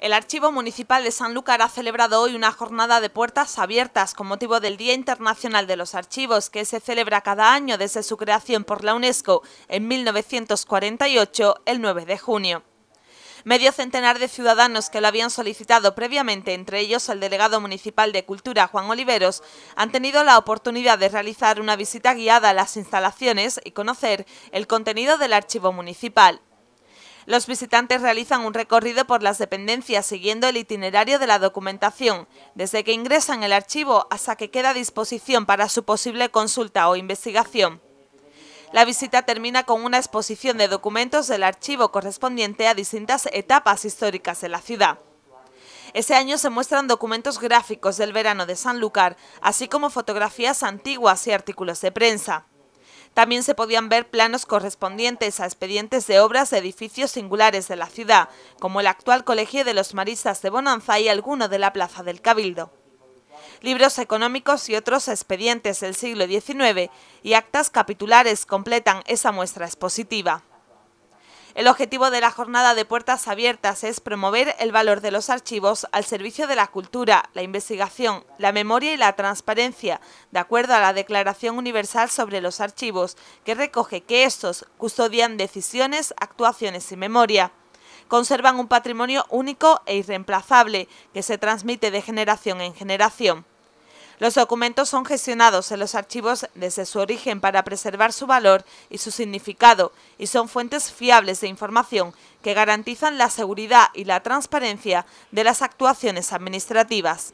El Archivo Municipal de Sanlúcar ha celebrado hoy una jornada de puertas abiertas con motivo del Día Internacional de los Archivos, que se celebra cada año desde su creación por la UNESCO en 1948, el 9 de junio. Medio centenar de ciudadanos que lo habían solicitado previamente, entre ellos el delegado municipal de Cultura, Juan Oliveros, han tenido la oportunidad de realizar una visita guiada a las instalaciones y conocer el contenido del archivo municipal. Los visitantes realizan un recorrido por las dependencias siguiendo el itinerario de la documentación, desde que ingresan el archivo hasta que queda a disposición para su posible consulta o investigación. La visita termina con una exposición de documentos del archivo correspondiente a distintas etapas históricas de la ciudad. Ese año se muestran documentos gráficos del verano de Sanlúcar, así como fotografías antiguas y artículos de prensa. También se podían ver planos correspondientes a expedientes de obras de edificios singulares de la ciudad, como el actual Colegio de los Maristas de Bonanza y alguno de la Plaza del Cabildo. Libros económicos y otros expedientes del siglo XIX y actas capitulares completan esa muestra expositiva. El objetivo de la jornada de puertas abiertas es promover el valor de los archivos al servicio de la cultura, la investigación, la memoria y la transparencia, de acuerdo a la Declaración Universal sobre los Archivos, que recoge que estos custodian decisiones, actuaciones y memoria conservan un patrimonio único e irreemplazable que se transmite de generación en generación. Los documentos son gestionados en los archivos desde su origen para preservar su valor y su significado y son fuentes fiables de información que garantizan la seguridad y la transparencia de las actuaciones administrativas.